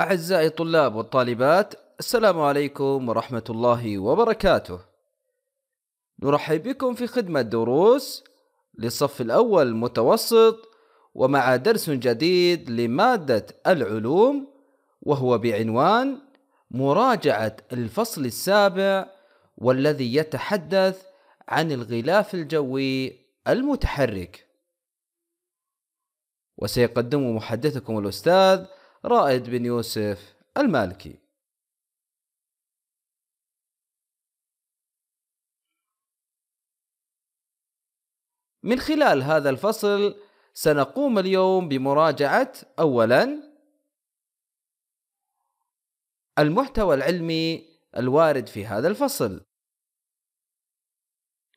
أعزائي الطلاب والطالبات السلام عليكم ورحمة الله وبركاته نرحب بكم في خدمة دروس للصف الأول متوسط ومع درس جديد لمادة العلوم وهو بعنوان مراجعة الفصل السابع والذي يتحدث عن الغلاف الجوي المتحرك وسيقدم محدثكم الأستاذ رائد بن يوسف المالكي من خلال هذا الفصل سنقوم اليوم بمراجعة أولا المحتوى العلمي الوارد في هذا الفصل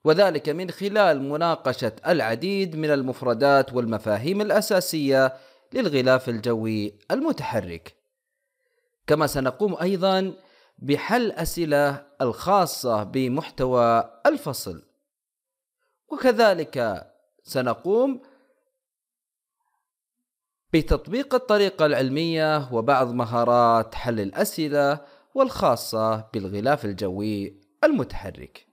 وذلك من خلال مناقشة العديد من المفردات والمفاهيم الأساسية للغلاف الجوي المتحرك كما سنقوم ايضا بحل اسئله الخاصه بمحتوى الفصل وكذلك سنقوم بتطبيق الطريقه العلميه وبعض مهارات حل الاسئله والخاصه بالغلاف الجوي المتحرك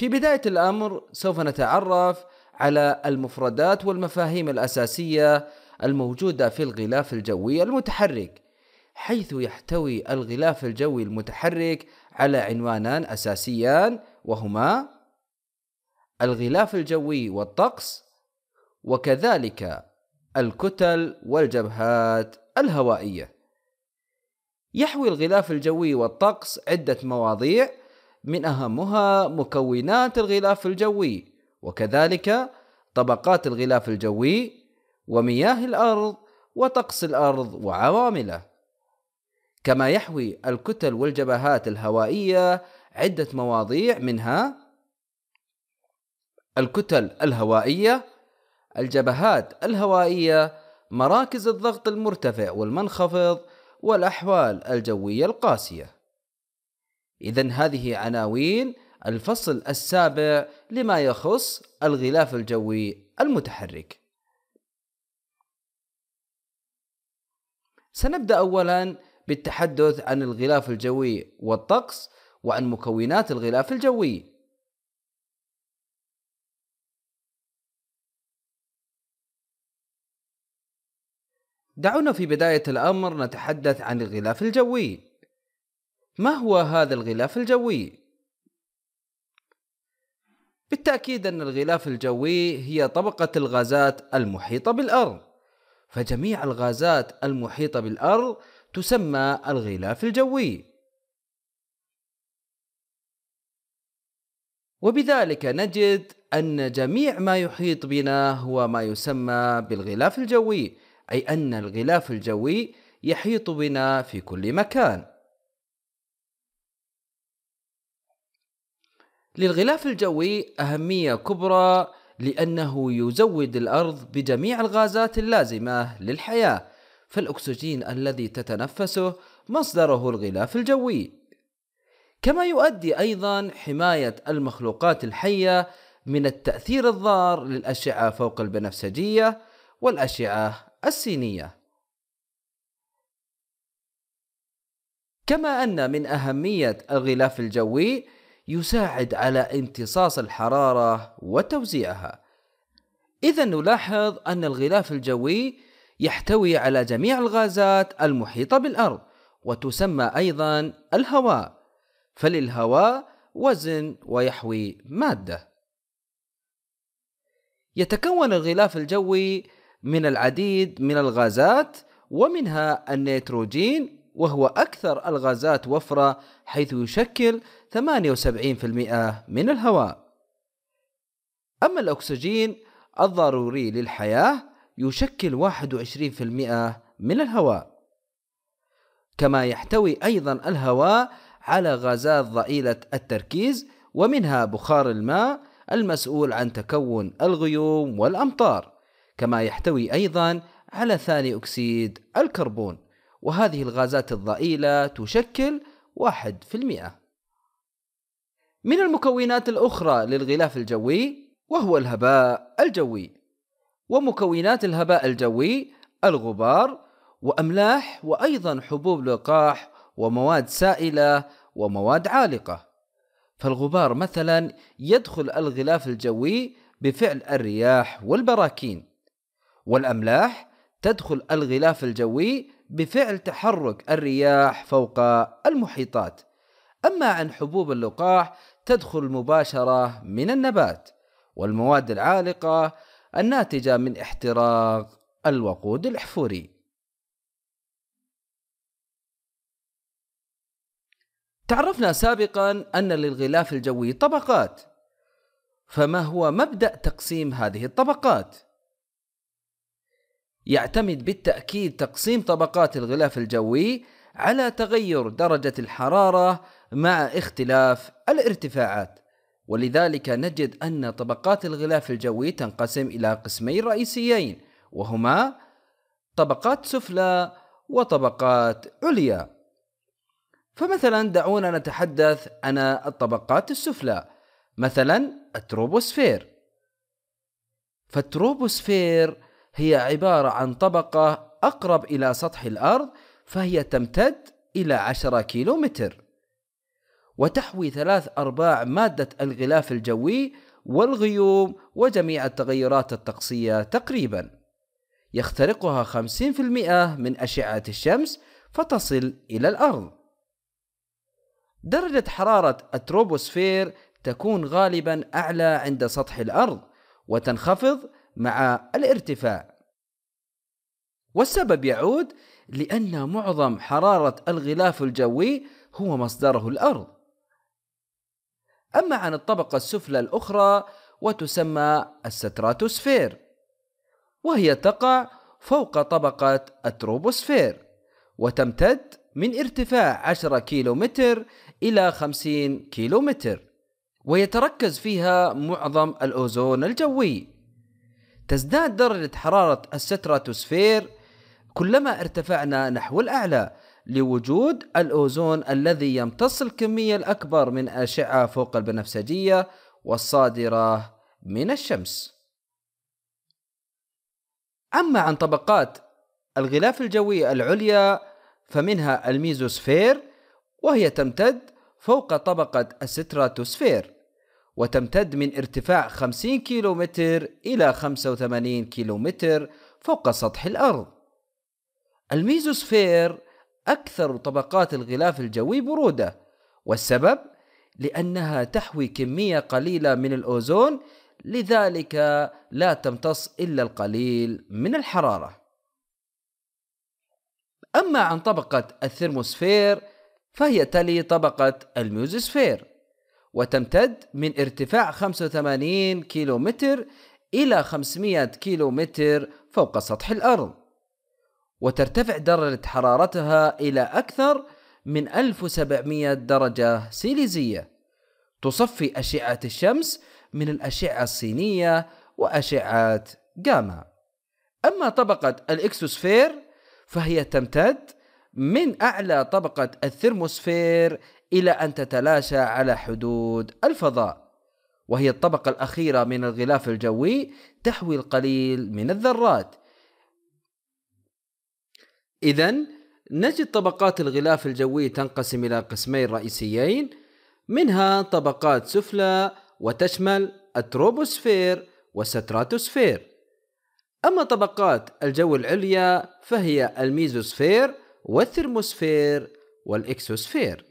في بداية الأمر سوف نتعرف على المفردات والمفاهيم الأساسية الموجودة في الغلاف الجوي المتحرك حيث يحتوي الغلاف الجوي المتحرك على عنوانان أساسيان وهما الغلاف الجوي والطقس وكذلك الكتل والجبهات الهوائية يحوي الغلاف الجوي والطقس عدة مواضيع من أهمها مكونات الغلاف الجوي وكذلك طبقات الغلاف الجوي ومياه الأرض وطقس الأرض وعوامله كما يحوي الكتل والجبهات الهوائية عدة مواضيع منها الكتل الهوائية الجبهات الهوائية مراكز الضغط المرتفع والمنخفض والأحوال الجوية القاسية إذا هذه عناوين الفصل السابع لما يخص الغلاف الجوي المتحرك. سنبدأ أولا بالتحدث عن الغلاف الجوي والطقس وعن مكونات الغلاف الجوي. دعونا في بداية الأمر نتحدث عن الغلاف الجوي. ما هو هذا الغلاف الجوي؟ بالتأكيد أن الغلاف الجوي هي طبقة الغازات المحيطة بالأرض، فجميع الغازات المحيطة بالأرض تسمى الغلاف الجوي. وبذلك نجد أن جميع ما يحيط بنا هو ما يسمى بالغلاف الجوي، أي أن الغلاف الجوي يحيط بنا في كل مكان. للغلاف الجوي أهمية كبرى لأنه يزود الأرض بجميع الغازات اللازمة للحياة فالأكسجين الذي تتنفسه مصدره الغلاف الجوي كما يؤدي أيضا حماية المخلوقات الحية من التأثير الضار للأشعة فوق البنفسجية والأشعة السينية كما أن من أهمية الغلاف الجوي يساعد على امتصاص الحرارة وتوزيعها. إذا نلاحظ أن الغلاف الجوي يحتوي على جميع الغازات المحيطة بالأرض وتسمى أيضا الهواء، فللهواء وزن ويحوي مادة. يتكون الغلاف الجوي من العديد من الغازات ومنها النيتروجين وهو أكثر الغازات وفرة حيث يشكل 78% من الهواء. أما الأكسجين الضروري للحياة يشكل 21% من الهواء. كما يحتوي أيضا الهواء على غازات ضئيلة التركيز ومنها بخار الماء المسؤول عن تكون الغيوم والأمطار، كما يحتوي أيضا على ثاني أكسيد الكربون. وهذه الغازات الضئيلة تشكل 1% من المكونات الأخرى للغلاف الجوي وهو الهباء الجوي ومكونات الهباء الجوي الغبار وأملاح وأيضا حبوب لقاح ومواد سائلة ومواد عالقة فالغبار مثلا يدخل الغلاف الجوي بفعل الرياح والبراكين والأملاح تدخل الغلاف الجوي بفعل تحرك الرياح فوق المحيطات أما عن حبوب اللقاح تدخل مباشرة من النبات والمواد العالقة الناتجة من احتراق الوقود الأحفوري تعرفنا سابقا أن للغلاف الجوي طبقات فما هو مبدأ تقسيم هذه الطبقات؟ يعتمد بالتأكيد تقسيم طبقات الغلاف الجوي على تغير درجة الحرارة مع اختلاف الارتفاعات ولذلك نجد أن طبقات الغلاف الجوي تنقسم إلى قسمين رئيسيين وهما طبقات سفلى وطبقات عليا فمثلا دعونا نتحدث عن الطبقات السفلى مثلا التروبوسفير فالتروبوسفير هي عبارة عن طبقة أقرب إلى سطح الأرض فهي تمتد إلى عشرة كيلومتر وتحوي ثلاث أرباع مادة الغلاف الجوي والغيوم وجميع التغيرات الطقسية تقريبا يخترقها 50% من أشعة الشمس فتصل إلى الأرض درجة حرارة التروبوسفير تكون غالبا أعلى عند سطح الأرض وتنخفض مع الارتفاع والسبب يعود لأن معظم حرارة الغلاف الجوي هو مصدره الأرض أما عن الطبقة السفلى الأخرى وتسمى الستراتوسفير وهي تقع فوق طبقة التروبوسفير وتمتد من ارتفاع 10 كيلومتر إلى 50 كيلومتر ويتركز فيها معظم الأوزون الجوي تزداد درجة حرارة الستراتوسفير كلما ارتفعنا نحو الأعلى لوجود الأوزون الذي يمتص الكمية الأكبر من أشعة فوق البنفسجية والصادرة من الشمس. أما عن طبقات الغلاف الجوي العليا فمنها الميزوسفير وهي تمتد فوق طبقة الستراتوسفير وتمتد من ارتفاع 50 كيلومتر إلى 85 كيلومتر فوق سطح الأرض. الميزوسفير أكثر طبقات الغلاف الجوي برودة، والسبب لأنها تحوي كمية قليلة من الأوزون، لذلك لا تمتص إلا القليل من الحرارة. أما عن طبقة الثرموسفير فهي تلي طبقة الميزوسفير وتمتد من ارتفاع 85 كيلومتر إلى 500 كيلومتر فوق سطح الأرض وترتفع درجة حرارتها إلى أكثر من 1700 درجة سيليزية تصفي أشعة الشمس من الأشعة الصينية وأشعة جاما أما طبقة الإكسوسفير فهي تمتد من أعلى طبقة الثرموسفير إلى أن تتلاشى على حدود الفضاء وهي الطبقة الأخيرة من الغلاف الجوي تحوي القليل من الذرات إذا نجد طبقات الغلاف الجوي تنقسم إلى قسمين رئيسيين منها طبقات سفلى وتشمل التروبوسفير والستراتوسفير أما طبقات الجو العليا فهي الميزوسفير والثرموسفير والإكسوسفير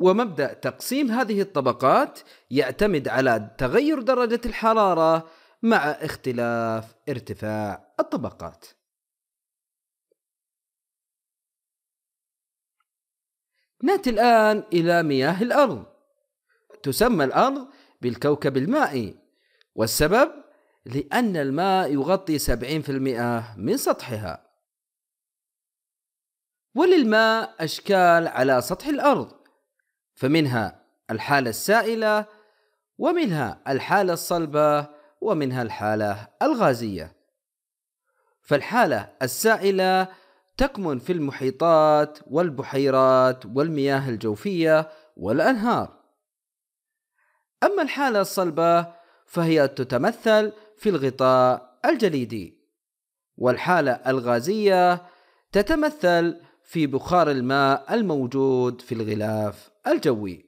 ومبدأ تقسيم هذه الطبقات يعتمد على تغير درجة الحرارة مع اختلاف ارتفاع الطبقات. نأتي الآن إلى مياه الأرض. تسمى الأرض بالكوكب المائي، والسبب لأن الماء يغطي 70% من سطحها. وللماء أشكال على سطح الأرض، فمنها الحالة السائلة ومنها الحالة الصلبة ومنها الحالة الغازية فالحالة السائلة تكمن في المحيطات والبحيرات والمياه الجوفية والأنهار أما الحالة الصلبة فهي تتمثل في الغطاء الجليدي والحالة الغازية تتمثل في بخار الماء الموجود في الغلاف الجوي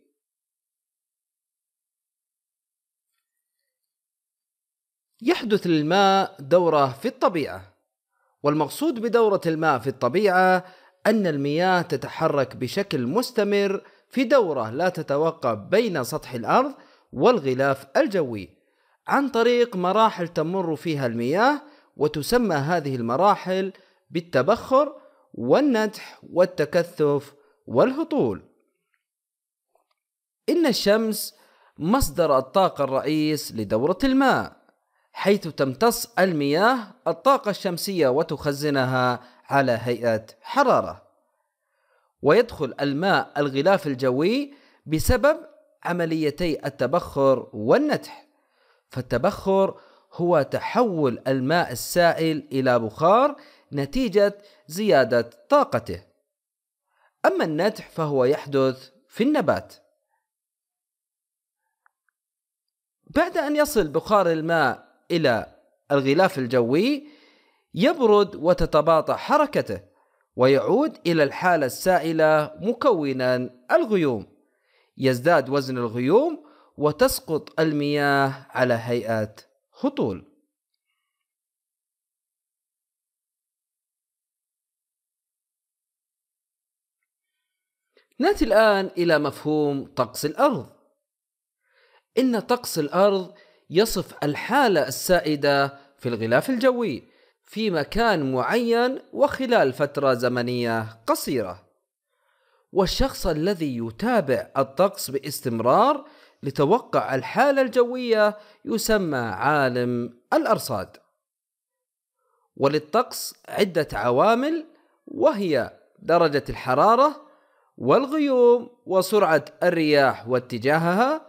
يحدث للماء دوره في الطبيعه والمقصود بدوره الماء في الطبيعه ان المياه تتحرك بشكل مستمر في دوره لا تتوقف بين سطح الارض والغلاف الجوي عن طريق مراحل تمر فيها المياه وتسمى هذه المراحل بالتبخر والنتح والتكثف والهطول إن الشمس مصدر الطاقة الرئيس لدورة الماء حيث تمتص المياه الطاقة الشمسية وتخزنها على هيئة حرارة ويدخل الماء الغلاف الجوي بسبب عمليتي التبخر والنتح فالتبخر هو تحول الماء السائل إلى بخار نتيجة زيادة طاقته أما النتح فهو يحدث في النبات بعد أن يصل بخار الماء إلى الغلاف الجوي يبرد وتتباطأ حركته ويعود إلى الحالة السائلة مكونا الغيوم يزداد وزن الغيوم وتسقط المياه على هيئة هطول ناتي الآن إلى مفهوم طقس الأرض. إن طقس الأرض يصف الحالة السائدة في الغلاف الجوي في مكان معين وخلال فترة زمنية قصيرة. والشخص الذي يتابع الطقس باستمرار لتوقع الحالة الجوية يسمى عالم الأرصاد. وللطقس عدة عوامل وهي درجة الحرارة والغيوم وسرعة الرياح واتجاهها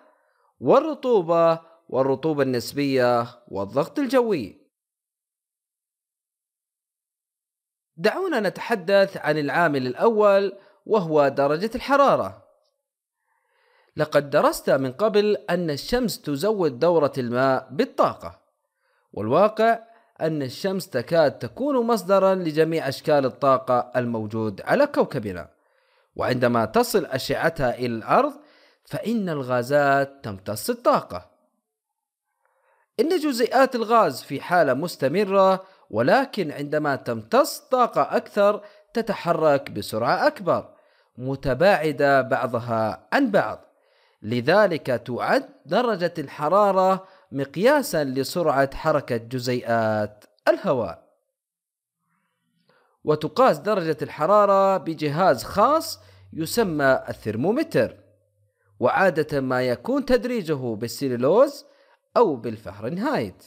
والرطوبة والرطوبة النسبية والضغط الجوي. دعونا نتحدث عن العامل الأول وهو درجة الحرارة. لقد درست من قبل أن الشمس تزود دورة الماء بالطاقة، والواقع أن الشمس تكاد تكون مصدرا لجميع أشكال الطاقة الموجود على كوكبنا. وعندما تصل أشعتها إلى الأرض فإن الغازات تمتص الطاقة إن جزيئات الغاز في حالة مستمرة ولكن عندما تمتص طاقة أكثر تتحرك بسرعة أكبر متباعدة بعضها عن بعض لذلك تعد درجة الحرارة مقياسا لسرعة حركة جزيئات الهواء وتقاس درجة الحرارة بجهاز خاص يسمى الثرمومتر وعادة ما يكون تدريجه بالسيلولوز أو بالفهرنهايت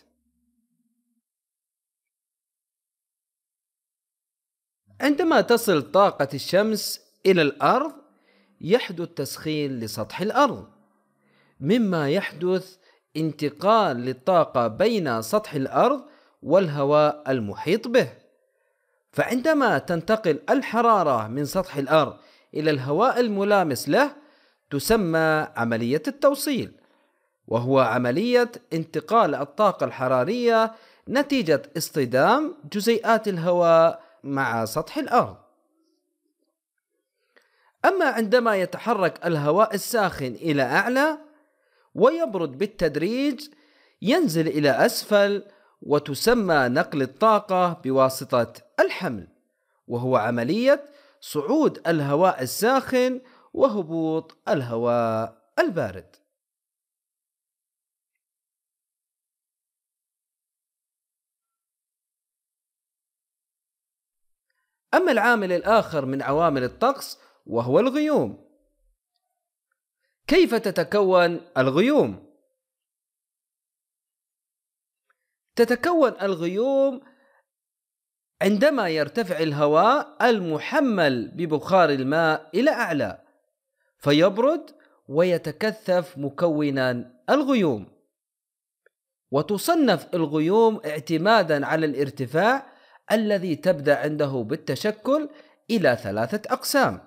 عندما تصل طاقة الشمس إلى الأرض يحدث تسخين لسطح الأرض مما يحدث انتقال للطاقة بين سطح الأرض والهواء المحيط به فعندما تنتقل الحرارة من سطح الأرض إلى الهواء الملامس له تسمى عملية التوصيل وهو عملية انتقال الطاقة الحرارية نتيجة اصطدام جزيئات الهواء مع سطح الأرض أما عندما يتحرك الهواء الساخن إلى أعلى ويبرد بالتدريج ينزل إلى أسفل وتسمى نقل الطاقة بواسطة الحمل وهو عملية صعود الهواء الساخن وهبوط الهواء البارد أما العامل الآخر من عوامل الطقس وهو الغيوم كيف تتكون الغيوم؟ تتكون الغيوم عندما يرتفع الهواء المحمل ببخار الماء إلى أعلى فيبرد ويتكثف مكونا الغيوم وتصنف الغيوم اعتمادا على الارتفاع الذي تبدا عنده بالتشكل الى ثلاثه اقسام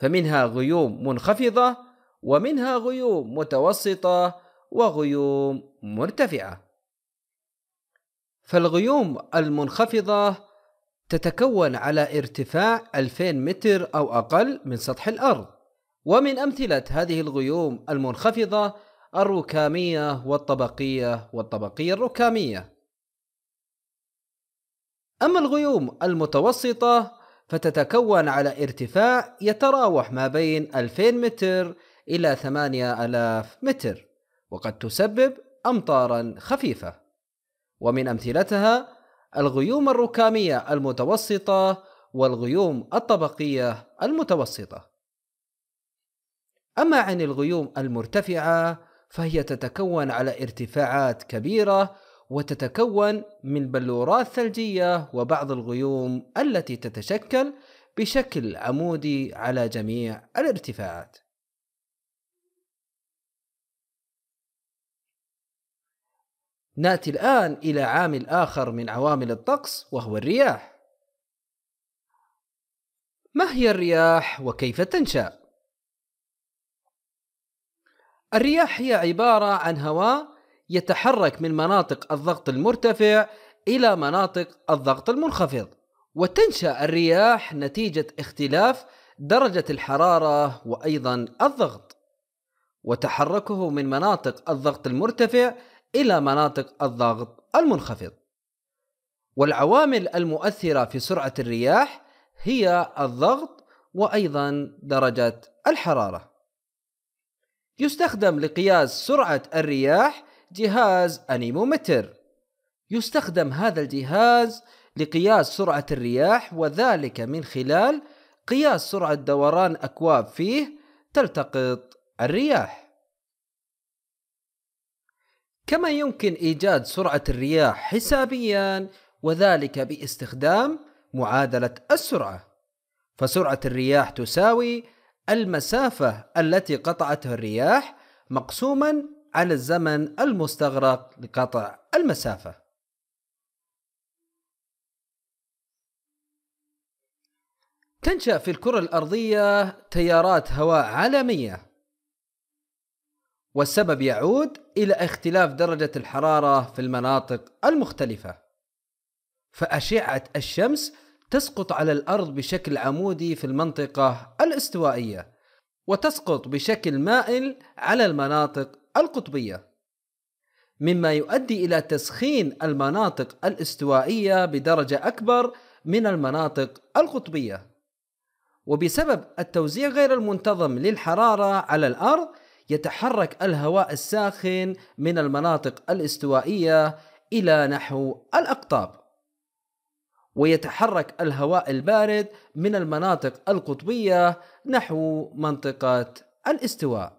فمنها غيوم منخفضه ومنها غيوم متوسطه وغيوم مرتفعه فالغيوم المنخفضة تتكون على ارتفاع 2000 متر أو أقل من سطح الأرض ومن أمثلة هذه الغيوم المنخفضة الركامية والطبقية والطبقية الركامية أما الغيوم المتوسطة فتتكون على ارتفاع يتراوح ما بين 2000 متر إلى 8000 متر وقد تسبب أمطارا خفيفة ومن أمثلتها الغيوم الركامية المتوسطة والغيوم الطبقية المتوسطة. أما عن الغيوم المرتفعة فهي تتكون على ارتفاعات كبيرة وتتكون من بلورات ثلجية وبعض الغيوم التي تتشكل بشكل عمودي على جميع الارتفاعات. ناتي الآن إلى عامل آخر من عوامل الطقس وهو الرياح. ما هي الرياح وكيف تنشأ؟ الرياح هي عبارة عن هواء يتحرك من مناطق الضغط المرتفع إلى مناطق الضغط المنخفض، وتنشأ الرياح نتيجة اختلاف درجة الحرارة وأيضا الضغط، وتحركه من مناطق الضغط المرتفع إلى مناطق الضغط المنخفض والعوامل المؤثرة في سرعة الرياح هي الضغط وأيضا درجة الحرارة يستخدم لقياس سرعة الرياح جهاز أنيمومتر يستخدم هذا الجهاز لقياس سرعة الرياح وذلك من خلال قياس سرعة دوران أكواب فيه تلتقط الرياح كما يمكن إيجاد سرعة الرياح حسابيا وذلك باستخدام معادلة السرعة فسرعة الرياح تساوي المسافة التي قطعتها الرياح مقسوما على الزمن المستغرق لقطع المسافة تنشأ في الكرة الأرضية تيارات هواء عالمية والسبب يعود إلى اختلاف درجة الحرارة في المناطق المختلفة فأشعة الشمس تسقط على الأرض بشكل عمودي في المنطقة الاستوائية وتسقط بشكل مائل على المناطق القطبية مما يؤدي إلى تسخين المناطق الاستوائية بدرجة أكبر من المناطق القطبية وبسبب التوزيع غير المنتظم للحرارة على الأرض يتحرك الهواء الساخن من المناطق الاستوائية إلى نحو الأقطاب ويتحرك الهواء البارد من المناطق القطبية نحو منطقة الاستواء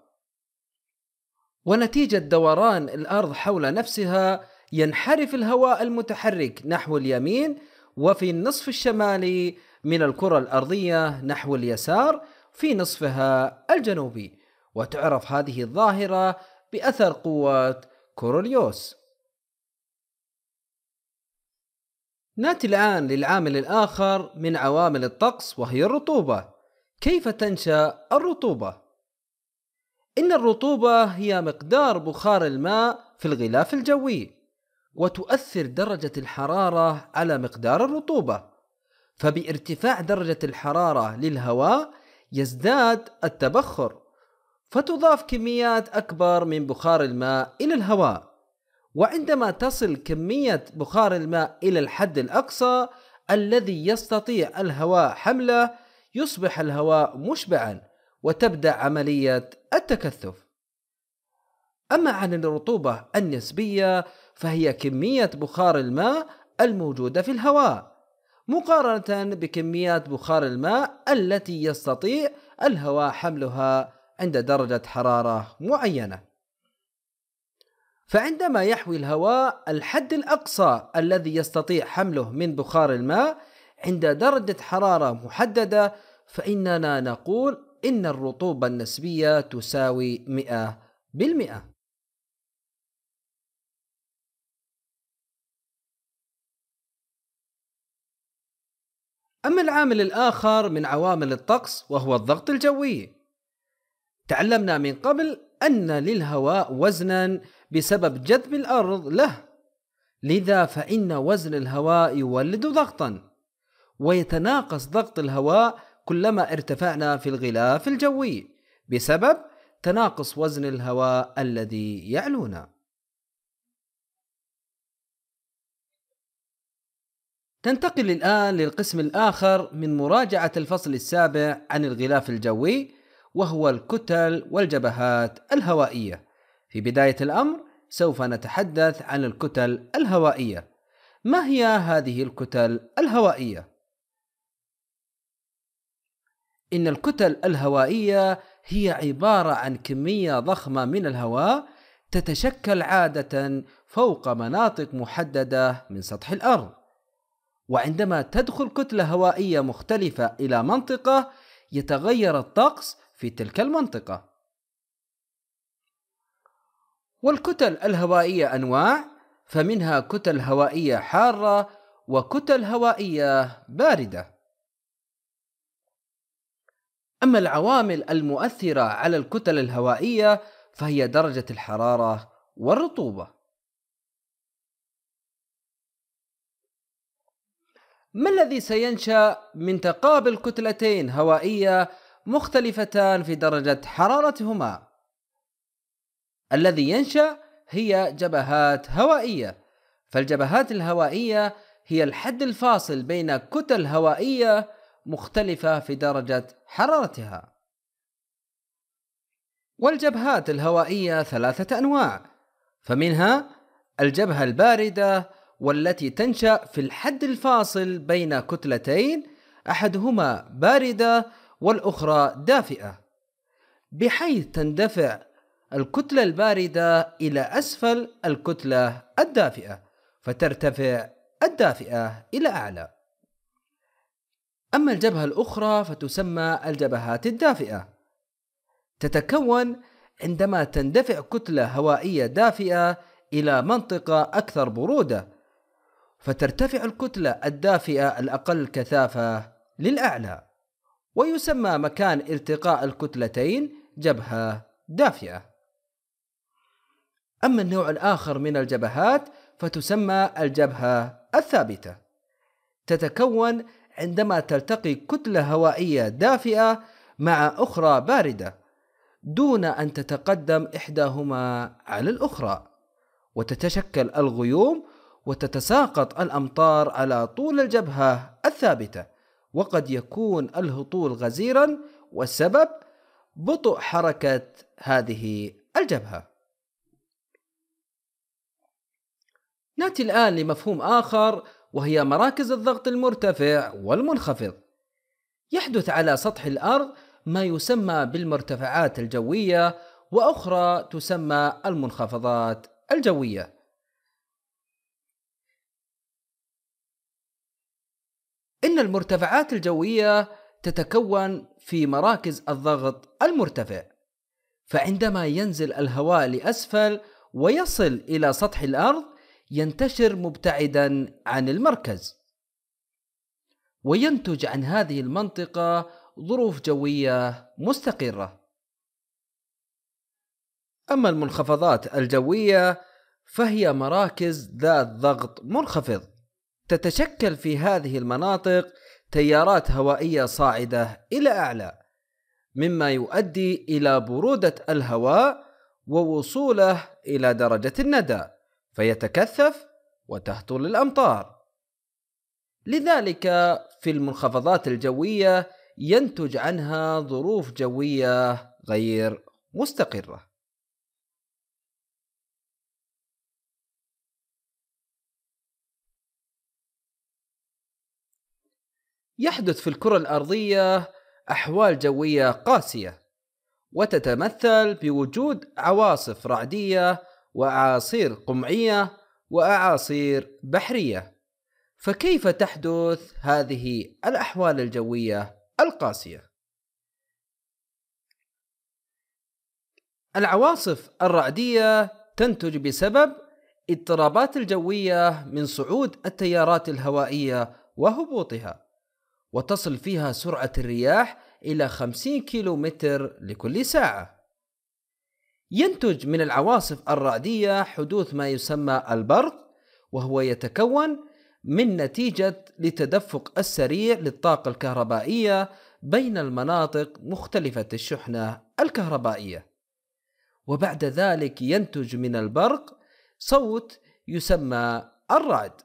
ونتيجة دوران الأرض حول نفسها ينحرف الهواء المتحرك نحو اليمين وفي النصف الشمالي من الكرة الأرضية نحو اليسار في نصفها الجنوبي وتعرف هذه الظاهرة بأثر قوة كوروليوس ناتي الآن للعامل الآخر من عوامل الطقس وهي الرطوبة كيف تنشأ الرطوبة؟ إن الرطوبة هي مقدار بخار الماء في الغلاف الجوي وتؤثر درجة الحرارة على مقدار الرطوبة فبارتفاع درجة الحرارة للهواء يزداد التبخر فتضاف كميات أكبر من بخار الماء إلى الهواء وعندما تصل كمية بخار الماء إلى الحد الأقصى الذي يستطيع الهواء حمله يصبح الهواء مشبعا وتبدأ عملية التكثف أما عن الرطوبة النسبية فهي كمية بخار الماء الموجودة في الهواء مقارنة بكميات بخار الماء التي يستطيع الهواء حملها عند درجة حرارة معينة فعندما يحوي الهواء الحد الأقصى الذي يستطيع حمله من بخار الماء عند درجة حرارة محددة فإننا نقول إن الرطوبة النسبية تساوي 100% أما العامل الآخر من عوامل الطقس وهو الضغط الجوي تعلمنا من قبل أن للهواء وزنا بسبب جذب الأرض له لذا فإن وزن الهواء يولد ضغطا ويتناقص ضغط الهواء كلما ارتفعنا في الغلاف الجوي بسبب تناقص وزن الهواء الذي يعلونا ننتقل الآن للقسم الآخر من مراجعة الفصل السابع عن الغلاف الجوي وهو الكتل والجبهات الهوائية. في بداية الأمر سوف نتحدث عن الكتل الهوائية. ما هي هذه الكتل الهوائية؟ إن الكتل الهوائية هي عبارة عن كمية ضخمة من الهواء تتشكل عادة فوق مناطق محددة من سطح الأرض. وعندما تدخل كتلة هوائية مختلفة إلى منطقة يتغير الطقس في تلك المنطقة والكتل الهوائية أنواع فمنها كتل هوائية حارة وكتل هوائية باردة أما العوامل المؤثرة على الكتل الهوائية فهي درجة الحرارة والرطوبة ما الذي سينشأ من تقابل كتلتين هوائية مختلفتان في درجة حرارتهما الذي ينشأ هي جبهات هوائية فالجبهات الهوائية هي الحد الفاصل بين كتل هوائية مختلفة في درجة حرارتها والجبهات الهوائية ثلاثة أنواع فمنها الجبهة الباردة والتي تنشأ في الحد الفاصل بين كتلتين أحدهما باردة والأخرى دافئة بحيث تندفع الكتلة الباردة إلى أسفل الكتلة الدافئة فترتفع الدافئة إلى أعلى أما الجبهة الأخرى فتسمى الجبهات الدافئة تتكون عندما تندفع كتلة هوائية دافئة إلى منطقة أكثر برودة فترتفع الكتلة الدافئة الأقل كثافة للأعلى ويسمى مكان التقاء الكتلتين جبهة دافئة. أما النوع الآخر من الجبهات فتسمى الجبهة الثابتة. تتكون عندما تلتقي كتلة هوائية دافئة مع أخرى باردة دون أن تتقدم إحداهما على الأخرى، وتتشكل الغيوم وتتساقط الأمطار على طول الجبهة الثابتة وقد يكون الهطول غزيرا والسبب بطء حركة هذه الجبهة. ناتي الآن لمفهوم آخر وهي مراكز الضغط المرتفع والمنخفض. يحدث على سطح الأرض ما يسمى بالمرتفعات الجوية وأخرى تسمى المنخفضات الجوية. إن المرتفعات الجوية تتكون في مراكز الضغط المرتفع فعندما ينزل الهواء لأسفل ويصل إلى سطح الأرض ينتشر مبتعدا عن المركز وينتج عن هذه المنطقة ظروف جوية مستقرة أما المنخفضات الجوية فهي مراكز ذات ضغط منخفض تتشكل في هذه المناطق تيارات هوائية صاعدة إلى أعلى مما يؤدي إلى برودة الهواء ووصوله إلى درجة الندى فيتكثف وتهطل الأمطار لذلك في المنخفضات الجوية ينتج عنها ظروف جوية غير مستقرة يحدث في الكرة الأرضية أحوال جوية قاسية وتتمثل بوجود عواصف رعدية وأعاصير قمعية وأعاصير بحرية فكيف تحدث هذه الأحوال الجوية القاسية؟ العواصف الرعدية تنتج بسبب اضطرابات الجوية من صعود التيارات الهوائية وهبوطها وتصل فيها سرعة الرياح إلى 50 كيلومتر لكل ساعة. ينتج من العواصف الرعدية حدوث ما يسمى البرق، وهو يتكون من نتيجة لتدفق السريع للطاقة الكهربائية بين المناطق مختلفة الشحنة الكهربائية. وبعد ذلك ينتج من البرق صوت يسمى الرعد.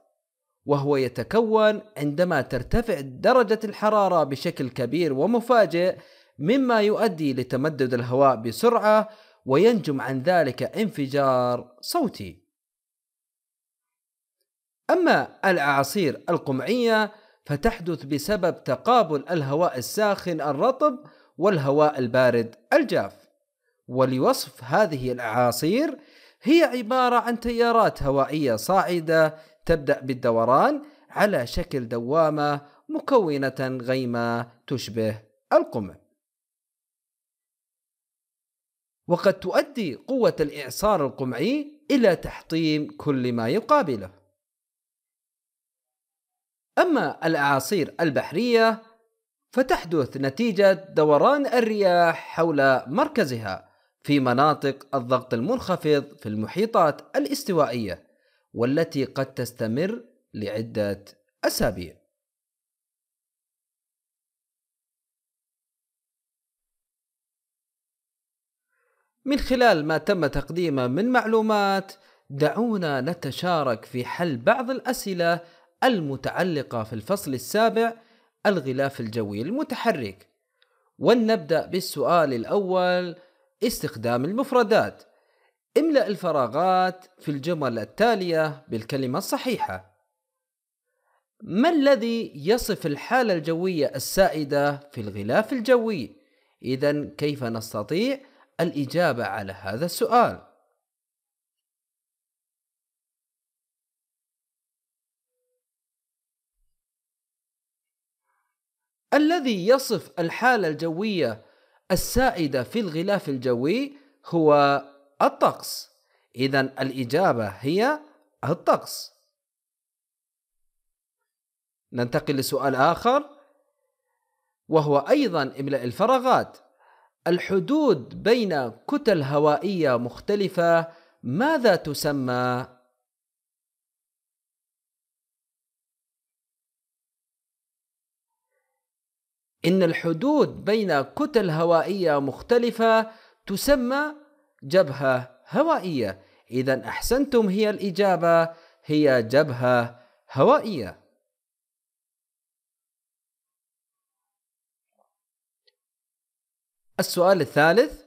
وهو يتكون عندما ترتفع درجة الحرارة بشكل كبير ومفاجئ مما يؤدي لتمدد الهواء بسرعة وينجم عن ذلك انفجار صوتي. أما الأعاصير القمعية فتحدث بسبب تقابل الهواء الساخن الرطب والهواء البارد الجاف. ولوصف هذه الأعاصير هي عبارة عن تيارات هوائية صاعدة تبدأ بالدوران على شكل دوامة مكونة غيمة تشبه القمل. وقد تؤدي قوة الإعصار القمعي إلى تحطيم كل ما يقابله. أما الأعاصير البحرية فتحدث نتيجة دوران الرياح حول مركزها في مناطق الضغط المنخفض في المحيطات الاستوائية والتي قد تستمر لعدة أسابيع من خلال ما تم تقديمه من معلومات دعونا نتشارك في حل بعض الأسئلة المتعلقة في الفصل السابع الغلاف الجوي المتحرك ولنبدأ بالسؤال الأول استخدام المفردات املأ الفراغات في الجمل التالية بالكلمة الصحيحة. ما الذي يصف الحالة الجوية السائدة في الغلاف الجوي؟ إذا كيف نستطيع الإجابة على هذا السؤال؟ الذي يصف الحالة الجوية السائدة في الغلاف الجوي هو الطقس إذا الإجابة هي الطقس ننتقل لسؤال آخر وهو أيضا إملاء الفراغات الحدود بين كتل هوائية مختلفة ماذا تسمى؟ إن الحدود بين كتل هوائية مختلفة تسمى جبهة هوائية إذا أحسنتم هي الإجابة هي جبهة هوائية السؤال الثالث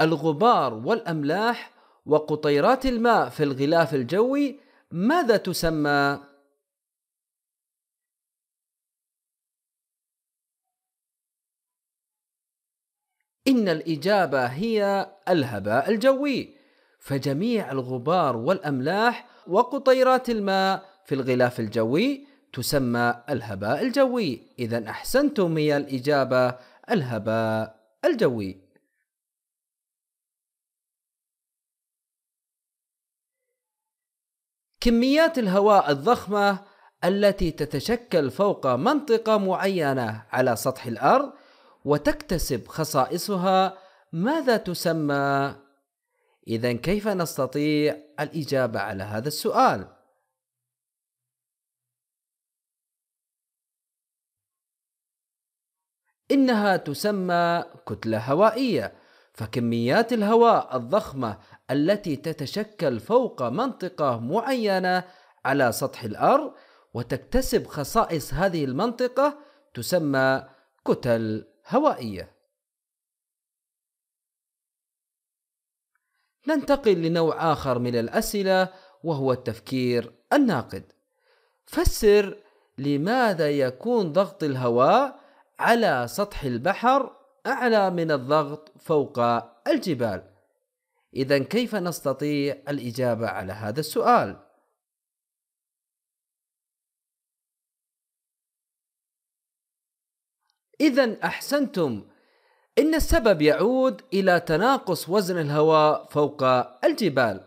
الغبار والأملاح وقطيرات الماء في الغلاف الجوي ماذا تسمى؟ إن الإجابة هي الهباء الجوي فجميع الغبار والأملاح وقطيرات الماء في الغلاف الجوي تسمى الهباء الجوي إذا أحسنتم هي الإجابة الهباء الجوي كميات الهواء الضخمة التي تتشكل فوق منطقة معينة على سطح الأرض وتكتسب خصائصها ماذا تسمى اذا كيف نستطيع الاجابه على هذا السؤال انها تسمى كتله هوائيه فكميات الهواء الضخمه التي تتشكل فوق منطقه معينه على سطح الارض وتكتسب خصائص هذه المنطقه تسمى كتل هوائية ننتقل لنوع آخر من الأسئلة وهو التفكير الناقد فسر لماذا يكون ضغط الهواء على سطح البحر أعلى من الضغط فوق الجبال إذا كيف نستطيع الإجابة على هذا السؤال؟ إذا أحسنتم إن السبب يعود إلى تناقص وزن الهواء فوق الجبال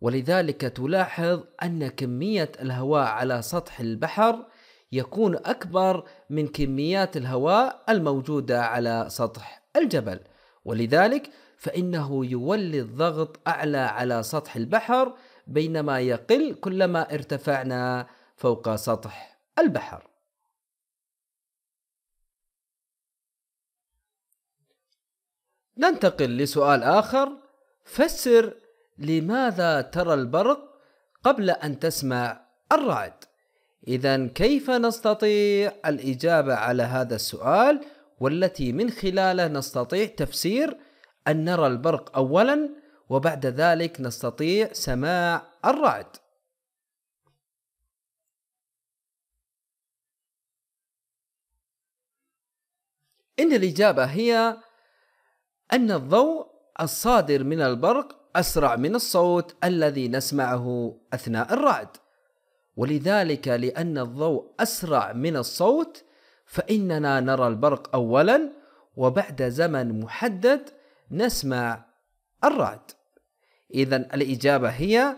ولذلك تلاحظ أن كمية الهواء على سطح البحر يكون أكبر من كميات الهواء الموجودة على سطح الجبل ولذلك فإنه يولي الضغط أعلى على سطح البحر بينما يقل كلما ارتفعنا فوق سطح البحر ننتقل لسؤال آخر فسر لماذا ترى البرق قبل أن تسمع الرعد إذا كيف نستطيع الإجابة على هذا السؤال والتي من خلاله نستطيع تفسير أن نرى البرق أولا وبعد ذلك نستطيع سماع الرعد إن الإجابة هي أن الضوء الصادر من البرق أسرع من الصوت الذي نسمعه أثناء الرعد ولذلك لأن الضوء أسرع من الصوت فإننا نرى البرق أولا وبعد زمن محدد نسمع الرعد إذا الإجابة هي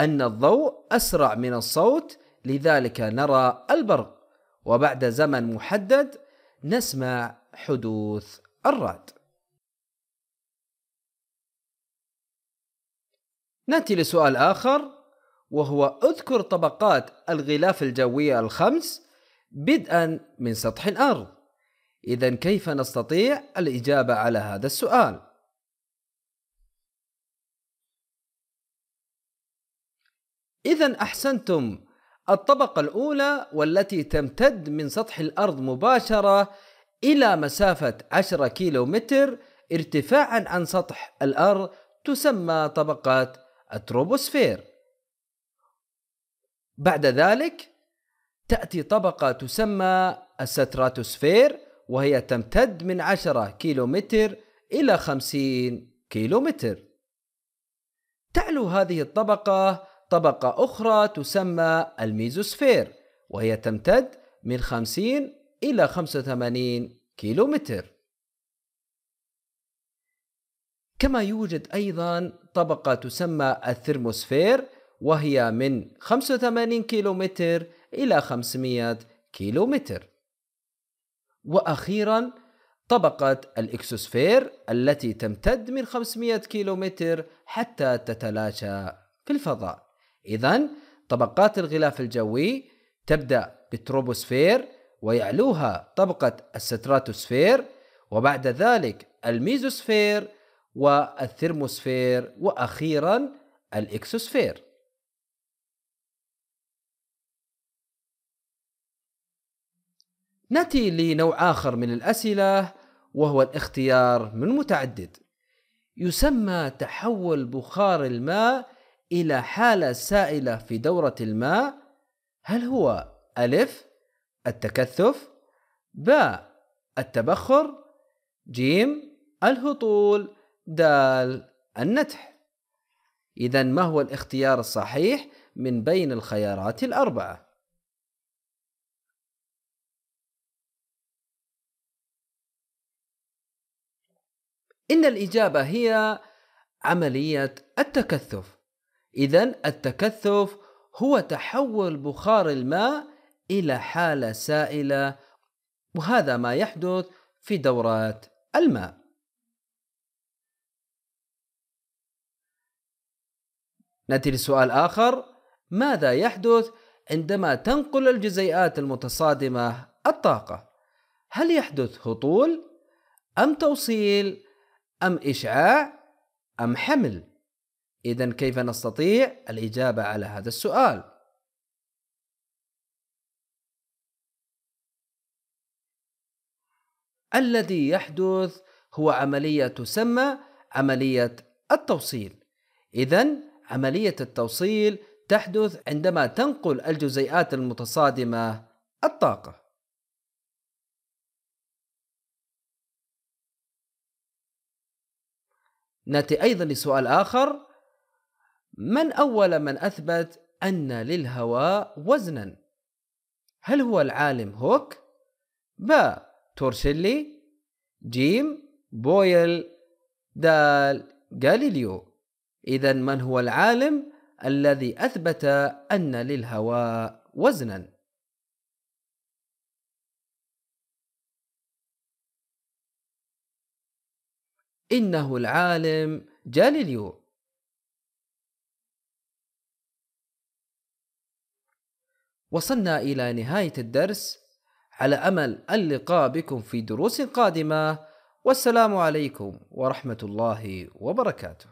أن الضوء أسرع من الصوت لذلك نرى البرق وبعد زمن محدد نسمع حدوث الرعد نأتي لسؤال آخر وهو اذكر طبقات الغلاف الجوية الخمس بدءا من سطح الأرض إذا كيف نستطيع الإجابة على هذا السؤال؟ إذا أحسنتم الطبقة الأولى والتي تمتد من سطح الأرض مباشرة إلى مسافة 10 كيلومتر ارتفاعا عن سطح الأرض تسمى طبقة التروبوسفير بعد ذلك تأتي طبقة تسمى الستراتوسفير وهي تمتد من 10 كيلومتر إلى 50 كيلومتر تعلو هذه الطبقة طبقة أخرى تسمى الميزوسفير وهي تمتد من 50 إلى 85 كيلومتر كما يوجد أيضا طبقة تسمى الثرموسفير وهي من 85 كيلومتر إلى 500 كيلومتر وأخيرا طبقة الإكسوسفير التي تمتد من 500 كيلومتر حتى تتلاشى في الفضاء إذا طبقات الغلاف الجوي تبدأ بالتروبوسفير ويعلوها طبقة الستراتوسفير وبعد ذلك الميزوسفير والثرموسفير واخيرا الاكسوسفير ناتي لنوع اخر من الاسئله وهو الاختيار من متعدد يسمى تحول بخار الماء الى حاله سائله في دوره الماء هل هو الف التكثف باء التبخر جيم الهطول دال النتح إذا ما هو الاختيار الصحيح من بين الخيارات الأربعة؟ إن الإجابة هي عملية التكثف إذا التكثف هو تحول بخار الماء إلى حالة سائلة وهذا ما يحدث في دورات الماء نأتي لسؤال آخر ماذا يحدث عندما تنقل الجزيئات المتصادمة الطاقة؟ هل يحدث هطول أم توصيل أم إشعاع أم حمل؟ إذا كيف نستطيع الإجابة على هذا السؤال؟ الذي يحدث هو عملية تسمى عملية التوصيل إذا عملية التوصيل تحدث عندما تنقل الجزيئات المتصادمة الطاقة ناتي أيضا لسؤال آخر من أول من أثبت أن للهواء وزنا؟ هل هو العالم هوك؟ با تورشيلي جيم بويل دال غاليليو إذا من هو العالم الذي أثبت أن للهواء وزنا؟ إنه العالم جاليليو وصلنا إلى نهاية الدرس على أمل اللقاء بكم في دروس قادمة والسلام عليكم ورحمة الله وبركاته